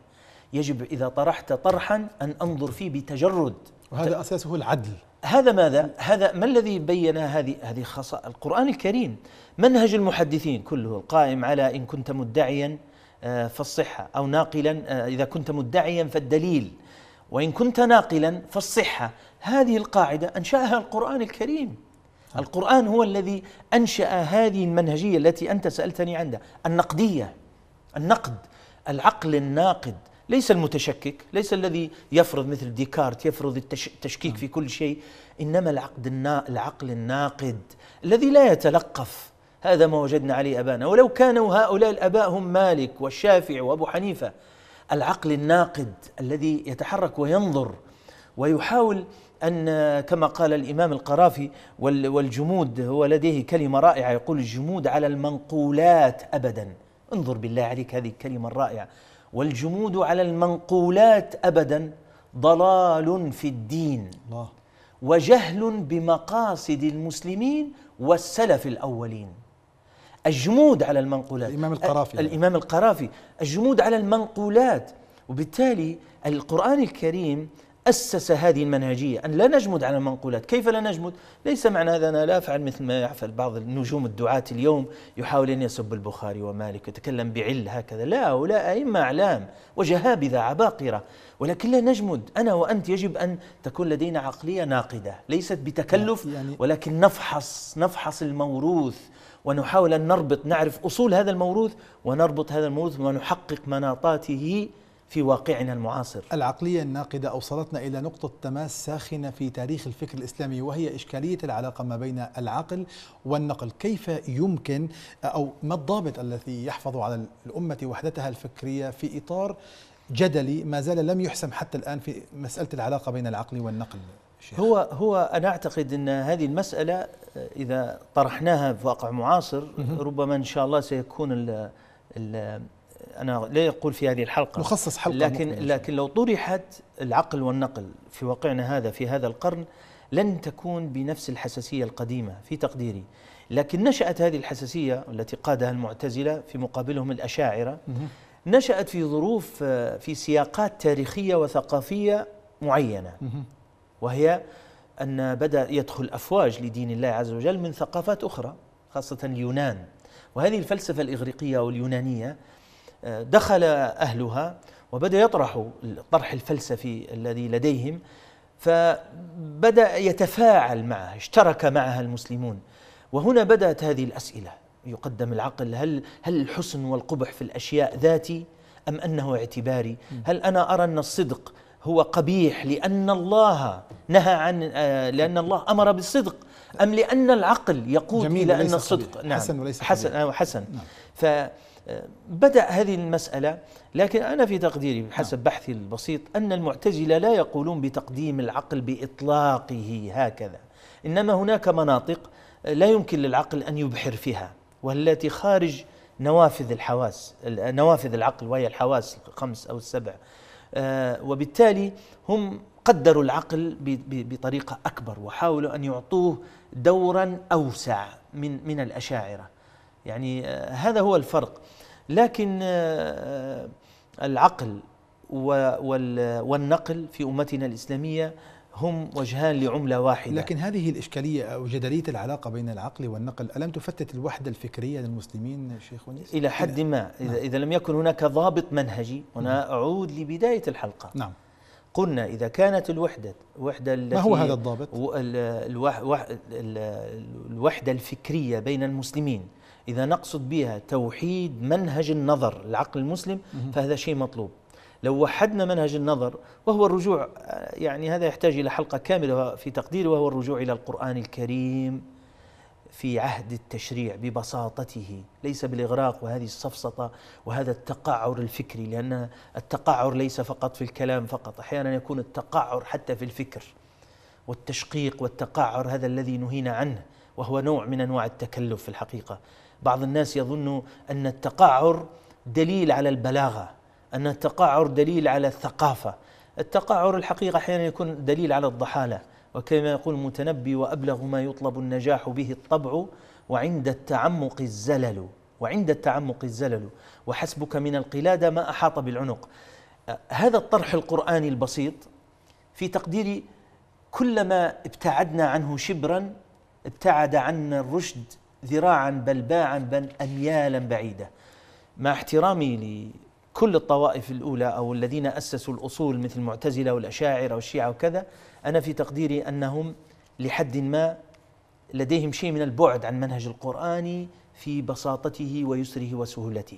يجب اذا طرحت طرحا ان انظر فيه بتجرد وهذا اساسه العدل هذا ماذا؟ هذا ما الذي بين هذه هذه خصائص القرآن الكريم منهج المحدثين كله القائم على إن كنت مدعيا آه، فالصحة أو ناقلا آه، إذا كنت مدعيا فالدليل وإن كنت ناقلا فالصحة هذه القاعدة أنشأها القرآن الكريم القرآن هو الذي أنشأ هذه المنهجية التي أنت سألتني عنها النقدية النقد العقل الناقد ليس المتشكك ليس الذي يفرض مثل ديكارت يفرض التشكيك في كل شيء إنما العقد العقل الناقد الذي لا يتلقف هذا ما وجدنا عليه أبانا ولو كانوا هؤلاء الأباء هم مالك والشافعي وأبو حنيفة العقل الناقد الذي يتحرك وينظر ويحاول أن كما قال الإمام القرافي والجمود هو لديه كلمة رائعة يقول الجمود على المنقولات أبدا انظر بالله عليك هذه الكلمة الرائعة والجمود على المنقولات ابدا ضلال في الدين الله وجهل بمقاصد المسلمين والسلف الاولين الجمود على المنقولات الامام القرافي الامام القرافي الجمود على المنقولات وبالتالي القران الكريم أسس هذه المنهجية أن لا نجمد على المنقولات كيف لا نجمد؟ ليس معنى هذا أنا لا أفعل مثل ما يفعل بعض النجوم الدعاة اليوم يحاول أن يسب البخاري ومالك يتكلم بعل هكذا لا هؤلاء أئمة أعلام وجهابذة عباقرة ولكن لا نجمد أنا وأنت يجب أن تكون لدينا عقلية ناقدة ليست بتكلف يعني ولكن نفحص نفحص الموروث ونحاول أن نربط نعرف أصول هذا الموروث ونربط هذا الموروث ونحقق مناطاته في واقعنا المعاصر العقلية الناقدة أوصلتنا إلى نقطة تماس ساخنة في تاريخ الفكر الإسلامي وهي إشكالية العلاقة ما بين العقل والنقل كيف يمكن أو ما الضابط الذي يحفظ على الأمة وحدتها الفكرية في إطار جدلي ما زال لم يحسم حتى الآن في مسألة العلاقة بين العقل والنقل شيخ. هو هو أنا أعتقد أن هذه المسألة إذا طرحناها في واقع معاصر ربما إن شاء الله سيكون ال ال أنا لا يقول في هذه الحلقة مخصص حلقة لكن ممكن. لكن لو طرحت العقل والنقل في واقعنا هذا في هذا القرن لن تكون بنفس الحساسية القديمة في تقديري لكن نشأت هذه الحساسية التي قادها المعتزلة في مقابلهم الأشاعرة نشأت في ظروف آه، في سياقات تاريخية وثقافية معينة وهي أن بدأ يدخل أفواج لدين الله عز وجل من ثقافات أخرى خاصة اليونان وهذه الفلسفة الإغريقية واليونانية دخل أهلها وبدأ يطرح الطرح الفلسفي الذي لديهم فبدأ يتفاعل معها اشترك معها المسلمون وهنا بدأت هذه الأسئلة يقدم العقل هل هل الحسن والقبح في الأشياء ذاتي أم أنه اعتباري هل أنا أرى أن الصدق هو قبيح لأن الله نهى عن آه، لأن الله أمر بالصدق أم لأن العقل يقود إلى أن الصدق نعم حسن وليس حسن, آه، حسن نعم. ف بدأ هذه المسألة لكن أنا في تقديري حسب نعم. بحثي البسيط أن المعتزلة لا يقولون بتقديم العقل بإطلاقه هكذا إنما هناك مناطق لا يمكن للعقل أن يبحر فيها والتي خارج نوافذ الحواس نوافذ العقل وهي الحواس الخمس أو السبع آه، وبالتالي هم قدروا العقل بطريقة أكبر وحاولوا أن يعطوه دورا أوسع من من الأشاعرة يعني آه، هذا هو الفرق لكن آه، آه، العقل والنقل في امتنا الاسلاميه هم وجهان لعمله واحده لكن هذه الاشكاليه او جدليه العلاقه بين العقل والنقل الم تفتت الوحده الفكريه للمسلمين شيخ ونيس؟ الى حد ما اذا, نعم. إذا لم يكن هناك ضابط منهجي هنا نعم. اعود لبدايه الحلقه نعم قلنا إذا كانت الوحدة وحدة ما هو هذا الضابط؟ الوحدة الفكرية بين المسلمين إذا نقصد بها توحيد منهج النظر العقل المسلم فهذا شيء مطلوب لو وحدنا منهج النظر وهو الرجوع آه، يعني هذا يحتاج إلى حلقة كاملة في تقديري وهو الرجوع إلى القرآن الكريم في عهد التشريع ببساطته ليس بالإغراق وهذه الصفصطة وهذا التقعر الفكري لأن التقعر ليس فقط في الكلام فقط أحيانا يكون التقعر حتى في الفكر والتشقيق والتقعر هذا الذي نهينا عنه وهو نوع من أنواع التكلف في الحقيقة بعض الناس يظن ان التقعر دليل على البلاغه ان التقعر دليل على الثقافه التقعر الحقيقه احيانا يكون دليل على الضحاله وكما يقول المتنبي وابلغ ما يطلب النجاح به الطبع وعند التعمق الزلل وعند التعمق الزلل وحسبك من القلاده ما احاط بالعنق هذا الطرح القراني البسيط في تقديري كلما ابتعدنا عنه شبرا ابتعد عنا الرشد ذراعا بل باعا بل أميالا بعيدة مع احترامي لكل الطوائف الأولى أو الذين أسسوا الأصول مثل المعتزلة والأشاعرة والشيعة وكذا أنا في تقديري أنهم لحد ما لديهم شيء من البعد عن منهج القرآن في بساطته ويسره وسهولته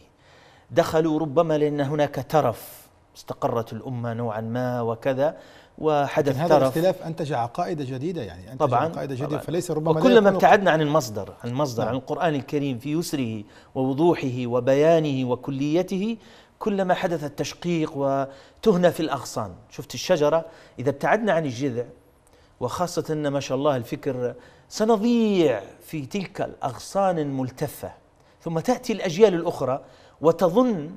دخلوا ربما لأن هناك ترف استقرت الأمة نوعا ما وكذا وحدث هذا طرف الاختلاف انتج عقائد جديده يعني انتج طبعا عقائد جديده طبعاً فليس ربما وكلما ابتعدنا عن المصدر عن المصدر نعم عن القران الكريم في يسره ووضوحه وبيانه وكليته كلما حدث التشقيق وتهنى في الاغصان شفت الشجره اذا ابتعدنا عن الجذع وخاصه ان ما شاء الله الفكر سنضيع في تلك الاغصان الملتفه ثم تاتي الاجيال الاخرى وتظن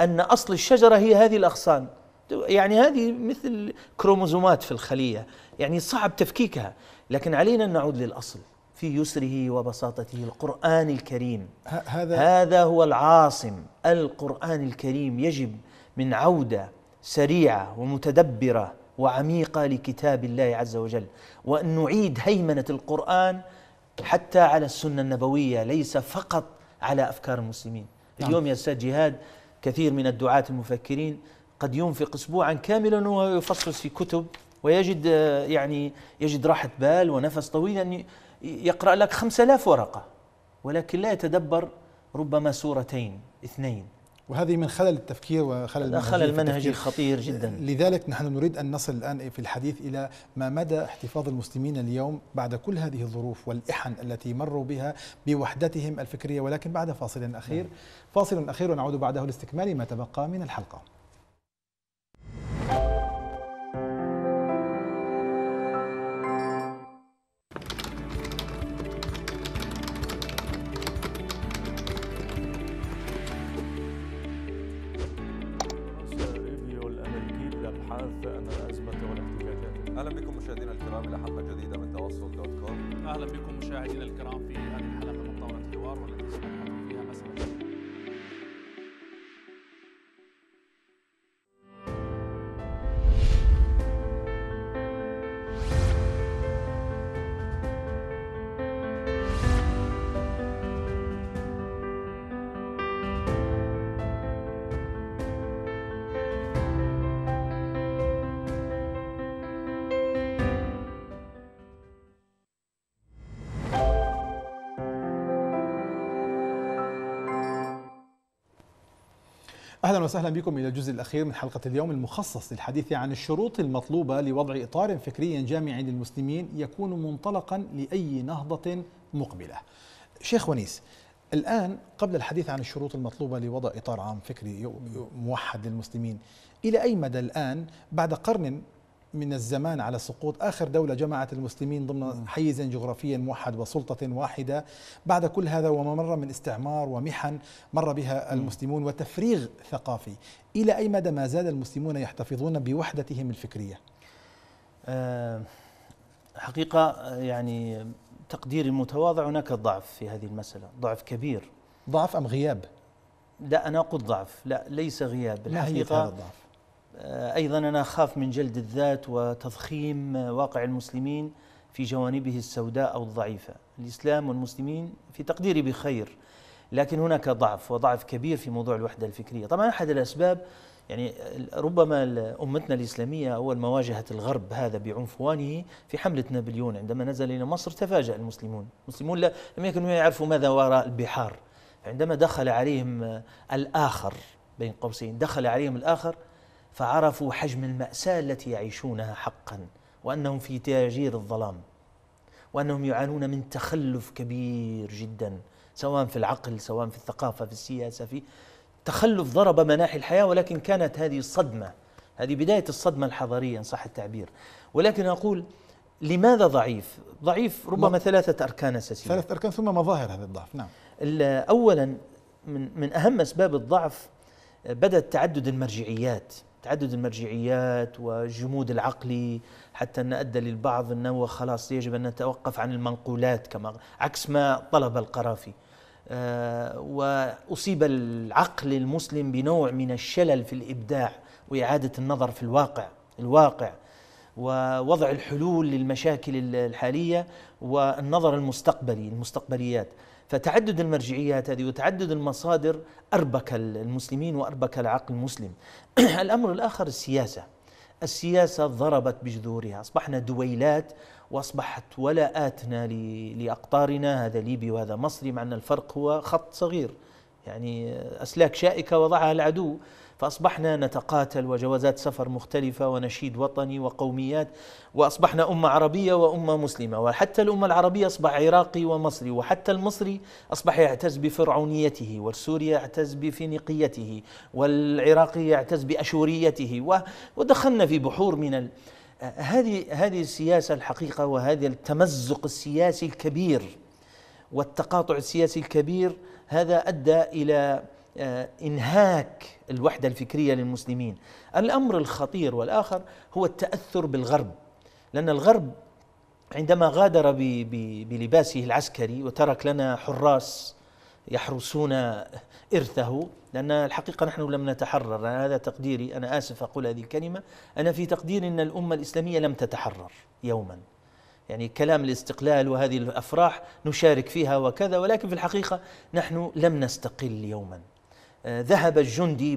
ان اصل الشجره هي هذه الاغصان يعني هذه مثل كروموزومات في الخلية يعني صعب تفكيكها لكن علينا أن نعود للأصل في يسره وبساطته القرآن الكريم هذا, هذا هو العاصم القرآن الكريم يجب من عودة سريعة ومتدبرة وعميقة لكتاب الله عز وجل وأن نعيد هيمنة القرآن حتى على السنة النبوية ليس فقط على أفكار المسلمين نعم. اليوم يا أستاذ جهاد كثير من الدعاة المفكرين قد ينفق اسبوعا كاملا ويفصص في كتب ويجد آه، يعني يجد راحه بال ونفس طويل ان يعني يقرا لك 5000 ورقه ولكن لا يتدبر ربما سورتين اثنين وهذه من خلل التفكير وخلل المنهجي خلل منهجي خطير جدا لذلك نحن نريد أن نصل الآن في الحديث إلى ما مدى احتفاظ المسلمين اليوم بعد كل هذه الظروف والإحن التي مروا بها بوحدتهم الفكرية ولكن بعد فاصل أخير نعم. فاصل أخير ونعود بعده لاستكمال ما تبقى من الحلقة اهلا وسهلا بكم الى الجزء الاخير من حلقه اليوم المخصص للحديث عن الشروط المطلوبه لوضع اطار فكري جامع للمسلمين يكون منطلقا لاي نهضه مقبله. شيخ ونيس الان قبل الحديث عن الشروط المطلوبه لوضع اطار عام فكري موحد للمسلمين الى اي مدى الان بعد قرن من الزمان على سقوط آخر دولة جمعت المسلمين ضمن حيز جغرافي موحد وسلطة واحدة بعد كل هذا وما مر من استعمار ومحن مر بها المسلمون وتفريغ ثقافي إلى أي مدى ما زاد المسلمون يحتفظون بوحدتهم الفكرية؟ آه، حقيقة آه، يعني تقديري المتواضع هناك ضعف في هذه المسألة ضعف كبير ضعف أم غياب؟ لا أنا أقول ضعف لا ليس غياب الحقيقة هي هذا الضعف؟ آه، أيضا أنا أخاف من جلد الذات وتضخيم واقع المسلمين في جوانبه السوداء أو الضعيفة الإسلام والمسلمين في تقديري بخير لكن هناك ضعف وضعف كبير في موضوع الوحدة الفكرية طبعا أحد الأسباب يعني ربما أمتنا الإسلامية أول ما واجهت الغرب هذا بعنفوانه في حملة نابليون عندما نزل إلى مصر تفاجأ المسلمون المسلمون لم يكنوا يعرفوا ماذا وراء البحار عندما دخل عليهم الآخر بين قوسين دخل عليهم الآخر فعرفوا حجم المأساة التي يعيشونها حقا وأنهم في تاجير الظلام وأنهم يعانون من تخلف كبير جدا سواء في العقل سواء في الثقافة في السياسة في تخلف ضرب مناحي الحياة ولكن كانت هذه الصدمة هذه بداية الصدمة الحضارية إن صح التعبير ولكن أقول لماذا ضعيف؟ ضعيف ربما م... ثلاثة أركان أساسية ثلاثة أركان ثم مظاهر هذا الضعف نعم أولا من, من أهم أسباب الضعف بدأ تعدد المرجعيات تعدد المرجعيات وجمود العقلي حتى أن أدى للبعض أنه خلاص يجب أن نتوقف عن المنقولات كما عكس ما طلب القرافي آه، وأصيب العقل المسلم بنوع من الشلل في الإبداع وإعادة النظر في الواقع الواقع ووضع الحلول للمشاكل الحالية والنظر المستقبلي المستقبليات فتعدد المرجعيات هذه وتعدد المصادر أربك المسلمين وأربك العقل المسلم <clears throat> الأمر الآخر السياسة السياسة ضربت بجذورها أصبحنا دويلات وأصبحت ولاءاتنا لأقطارنا هذا ليبي وهذا مصري مع أن الفرق هو خط صغير يعني أسلاك شائكة وضعها العدو فأصبحنا نتقاتل وجوازات سفر مختلفة ونشيد وطني وقوميات وأصبحنا أمة عربية وأمة مسلمة وحتى الأمة العربية أصبح عراقي ومصري وحتى المصري أصبح يعتز بفرعونيته والسوري يعتز بفينيقيته والعراقي يعتز بأشوريته ودخلنا في بحور من ال... هذه هذه السياسة الحقيقة وهذا التمزق السياسي الكبير والتقاطع السياسي الكبير هذا أدى إلى آه، انهاك الوحده الفكريه للمسلمين. الامر الخطير والاخر هو التاثر بالغرب لان الغرب عندما غادر بلباسه العسكري وترك لنا حراس يحرسون إرثه لأن الحقيقة نحن لم نتحرر هذا تقديري أنا آسف أقول هذه الكلمة أنا في تقديري أن الأمة الإسلامية لم تتحرر يوما يعني كلام الاستقلال وهذه الأفراح نشارك فيها وكذا ولكن في الحقيقة نحن لم نستقل يوما ذهب الجندي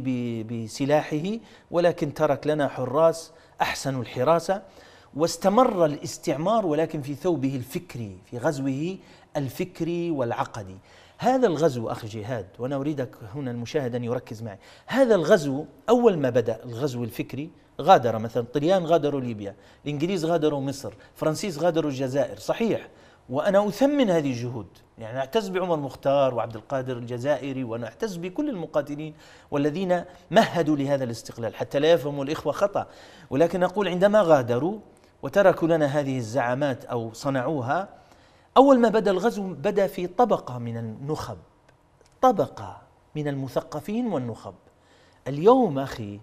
بسلاحه ولكن ترك لنا حراس احسنوا الحراسه واستمر الاستعمار ولكن في ثوبه الفكري في غزوه الفكري والعقدي هذا الغزو أخي جهاد وأنا أريدك هنا المشاهد أن يركز معي هذا الغزو أول ما بدأ الغزو الفكري غادر مثلا الطليان غادروا ليبيا الإنجليز غادروا مصر فرنسيس غادروا الجزائر صحيح وانا اثمن هذه الجهود يعني اعتز بعمر مختار وعبد القادر الجزائري وانا اعتز بكل المقاتلين والذين مهدوا لهذا الاستقلال حتى لا يفهموا الاخوه خطا ولكن اقول عندما غادروا وتركوا لنا هذه الزعامات او صنعوها اول ما بدا الغزو بدا في طبقه من النخب طبقه من المثقفين والنخب اليوم اخي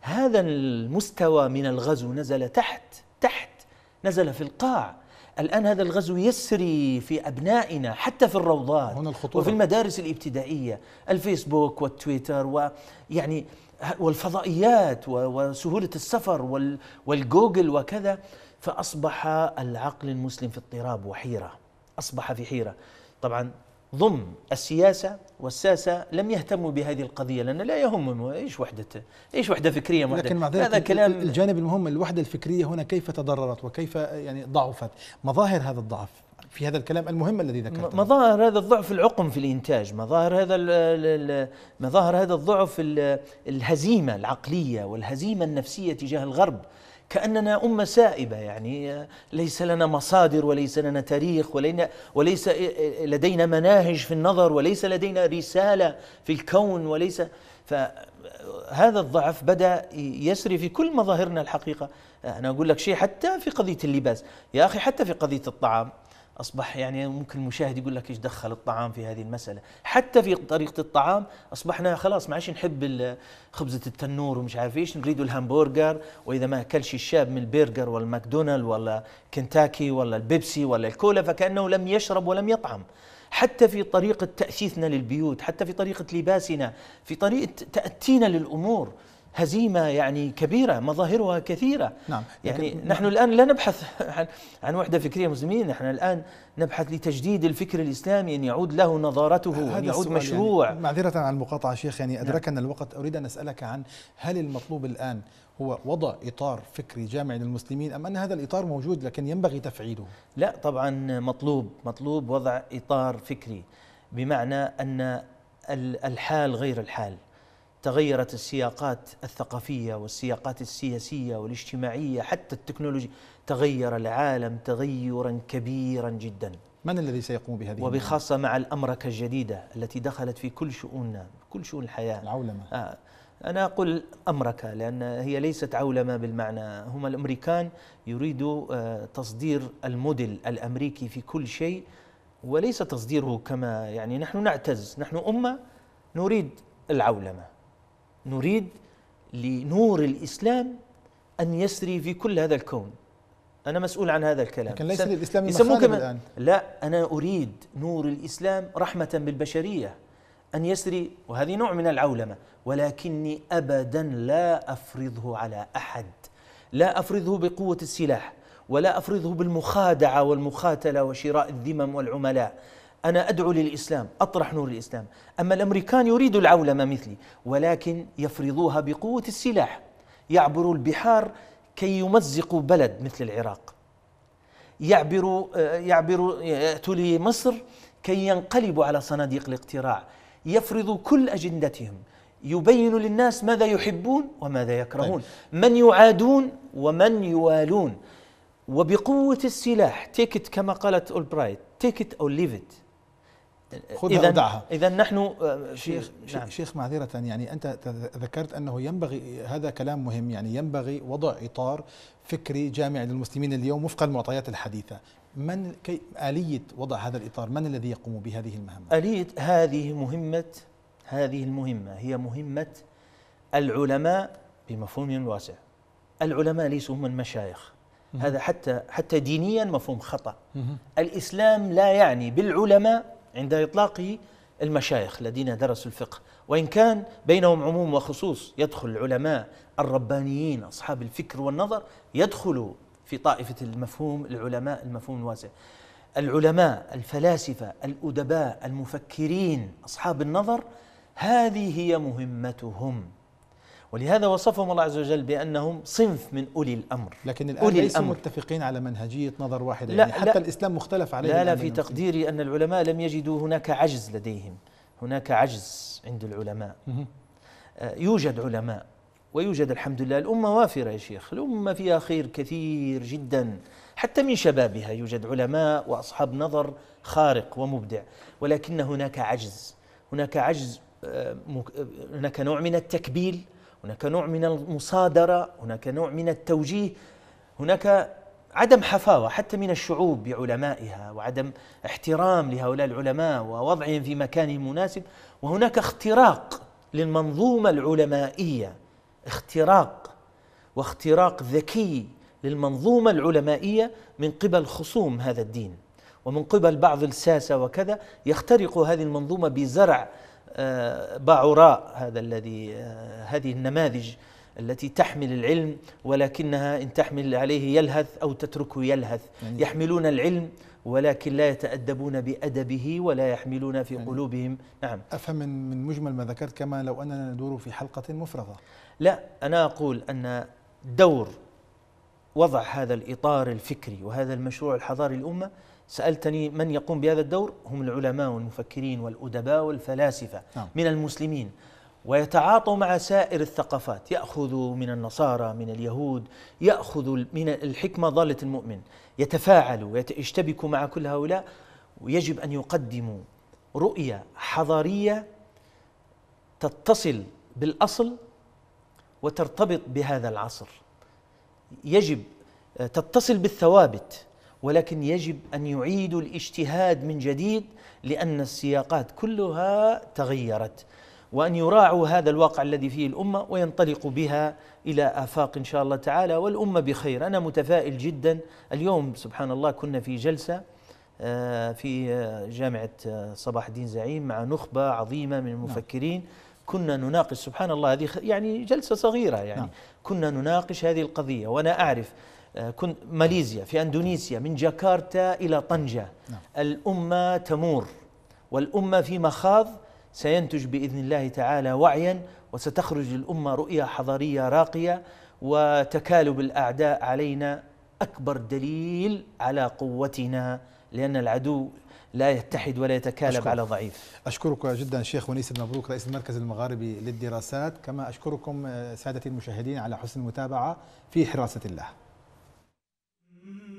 هذا المستوى من الغزو نزل تحت تحت نزل في القاع الآن هذا الغزو يسري في أبنائنا حتى في الروضات هنا الخطورة. وفي المدارس الابتدائية الفيسبوك والتويتر ويعني والفضائيات وسهولة السفر والجوجل وكذا فأصبح العقل المسلم في اضطراب وحيرة أصبح في حيرة طبعا ضمن السياسة والساسة لم يهتموا بهذه القضية لأن لا يهمهم إيش وحدة إيش وحدة فكرية وحدة لكن مع ذلك هذا كلام الجانب المهم الوحدة الفكرية هنا كيف تضررت وكيف يعني ضعفت مظاهر هذا الضعف في هذا الكلام المهم الذي ذكرته مظاهر هذا الضعف العقم في الانتاج مظاهر هذا مظاهر هذا الضعف الهزيمه العقليه والهزيمه النفسيه تجاه الغرب كأننا أمة سائبة يعني ليس لنا مصادر وليس لنا تاريخ وليس لدينا مناهج في النظر وليس لدينا رسالة في الكون وليس فهذا الضعف بدأ يسري في كل مظاهرنا الحقيقة أنا أقول لك شيء حتى في قضية اللباس يا أخي حتى في قضية الطعام اصبح يعني ممكن المشاهد يقول لك ايش دخل الطعام في هذه المساله حتى في طريقه الطعام اصبحنا خلاص ما عادش نحب خبزه التنور ومش عارف ايش نريد الهامبرجر واذا ما اكلش الشاب من البرجر ولا ولا كنتاكي ولا البيبسي ولا الكولا فكانه لم يشرب ولم يطعم حتى في طريقه تاسيسنا للبيوت حتى في طريقه لباسنا في طريقه تاتينا للامور هزيمة يعني كبيرة مظاهرها كثيرة نعم يعني نحن نعم. الآن لا نبحث عن, عن وحدة فكرية مسلمين نحن الآن نبحث لتجديد الفكر الإسلامي أن يعود له نظارته أن يعود مشروع يعني معذرة عن المقاطعة شيخ يعني نعم. أدركنا نعم. الوقت أريد أن أسألك عن هل المطلوب الآن هو وضع إطار فكري جامع للمسلمين أم أن هذا الإطار موجود لكن ينبغي تفعيله لا طبعا مطلوب مطلوب وضع إطار فكري بمعنى أن الحال غير الحال تغيرت السياقات الثقافية والسياقات السياسية والاجتماعية حتى التكنولوجيا تغير العالم تغيرا كبيرا جدا من الذي سيقوم بهذه وبخاصة مع الأمركة الجديدة التي دخلت في كل شؤوننا كل شؤون الحياة العولمة آه أنا أقول أمركة لأن هي ليست عولمة بالمعنى هم الأمريكان يريدوا آه، تصدير الموديل الأمريكي في كل شيء وليس تصديره كما يعني نحن نعتز نحن أمة نريد العولمة نريد لنور الإسلام أن يسري في كل هذا الكون أنا مسؤول عن هذا الكلام لكن ليس للإسلام يسموك الآن لا أنا أريد نور الإسلام رحمة بالبشرية أن يسري وهذه نوع من العولمة ولكني أبدا لا أفرضه على أحد لا أفرضه بقوة السلاح ولا أفرضه بالمخادعة والمخاتلة وشراء الذمم والعملاء أنا أدعو للإسلام أطرح نور الإسلام أما الأمريكان يريد العولمة مثلي ولكن يفرضوها بقوة السلاح يعبروا البحار كي يمزقوا بلد مثل العراق يعبروا يعبروا يأتوا لمصر كي ينقلبوا على صناديق الاقتراع يفرضوا كل أجندتهم يبين للناس ماذا يحبون وماذا يكرهون طيب. من يعادون ومن يوالون وبقوة السلاح تيكت كما قالت أولبرايت تيكت أو ليفت خذها ودعها إذا نحن آه، شيخ نعم. شيخ معذرة يعني أنت ذكرت أنه ينبغي هذا كلام مهم يعني ينبغي وضع إطار فكري جامع للمسلمين اليوم وفق المعطيات الحديثة من كي آلية وضع هذا الإطار من الذي يقوم بهذه المهمة؟ آلية هذه مهمة هذه المهمة هي مهمة العلماء بمفهوم واسع العلماء ليسوا هم المشايخ هذا حتى حتى دينيا مفهوم خطأ الإسلام لا يعني بالعلماء عند إطلاق المشايخ الذين درسوا الفقه وإن كان بينهم عموم وخصوص يدخل العلماء الربانيين أصحاب الفكر والنظر يدخلوا في طائفة المفهوم العلماء المفهوم الواسع العلماء الفلاسفة الأدباء المفكرين أصحاب النظر هذه هي مهمتهم ولهذا وصفهم الله عز وجل بأنهم صنف من أولي الأمر لكن الآن أولي ليسوا الأمر متفقين على منهجية نظر واحدة لا يعني حتى لا الإسلام مختلف عليه لا لا في تقديري أن العلماء لم يجدوا هناك عجز لديهم هناك عجز عند العلماء آه، يوجد علماء ويوجد الحمد لله الأمة وافرة يا شيخ الأمة فيها خير كثير جدا حتى من شبابها يوجد علماء وأصحاب نظر خارق ومبدع ولكن هناك عجز هناك عجز آه، هناك نوع من التكبيل هناك نوع من المصادرة هناك نوع من التوجيه هناك عدم حفاوة حتى من الشعوب بعلمائها وعدم احترام لهؤلاء العلماء ووضعهم في مكان مناسب وهناك اختراق للمنظومة العلمائية اختراق واختراق ذكي للمنظومة العلمائية من قبل خصوم هذا الدين ومن قبل بعض الساسة وكذا يخترق هذه المنظومة بزرع باعوراء هذا الذي هذه النماذج التي تحمل العلم ولكنها إن تحمل عليه يلهث أو تتركه يلهث يعني يحملون العلم ولكن لا يتأدبون بأدبه ولا يحملون في يعني قلوبهم نعم أفهم من مجمل ما ذكرت كما لو أننا ندور في حلقة مفرغة لا أنا أقول أن دور وضع هذا الإطار الفكري وهذا المشروع الحضاري الأمة سألتني من يقوم بهذا الدور هم العلماء والمفكرين والأدباء والفلاسفة نعم. من المسلمين ويتعاطوا مع سائر الثقافات يأخذ من النصارى من اليهود يأخذ من الحكمة ضالة المؤمن يتفاعلوا ويشتبكوا مع كل هؤلاء ويجب أن يقدموا رؤية حضارية تتصل بالأصل وترتبط بهذا العصر يجب آه، تتصل بالثوابت ولكن يجب ان يعيدوا الاجتهاد من جديد لان السياقات كلها تغيرت وان يراعوا هذا الواقع الذي فيه الامه وينطلقوا بها الى افاق ان شاء الله تعالى والامه بخير انا متفائل جدا اليوم سبحان الله كنا في جلسه آه، في جامعه آه، صباح الدين زعيم مع نخبه عظيمه من نعم. المفكرين كنا نناقش سبحان الله هذه يعني جلسه صغيره يعني نعم. كنا نناقش هذه القضيه وانا اعرف آه، كنت ماليزيا في اندونيسيا من جاكرتا الى طنجه نعم. الامه تمور والامه في مخاض سينتج باذن الله تعالى وعيا وستخرج الامه رؤيه حضاريه راقيه وتكالب الاعداء علينا اكبر دليل على قوتنا لان العدو لا يتحد ولا يتكالب أشكر. على ضعيف أشكرك جدا شيخ ونيس المبروك رئيس المركز المغاربي للدراسات كما أشكركم آه، سادتي المشاهدين على حسن المتابعة في حراسة الله Mm-hmm.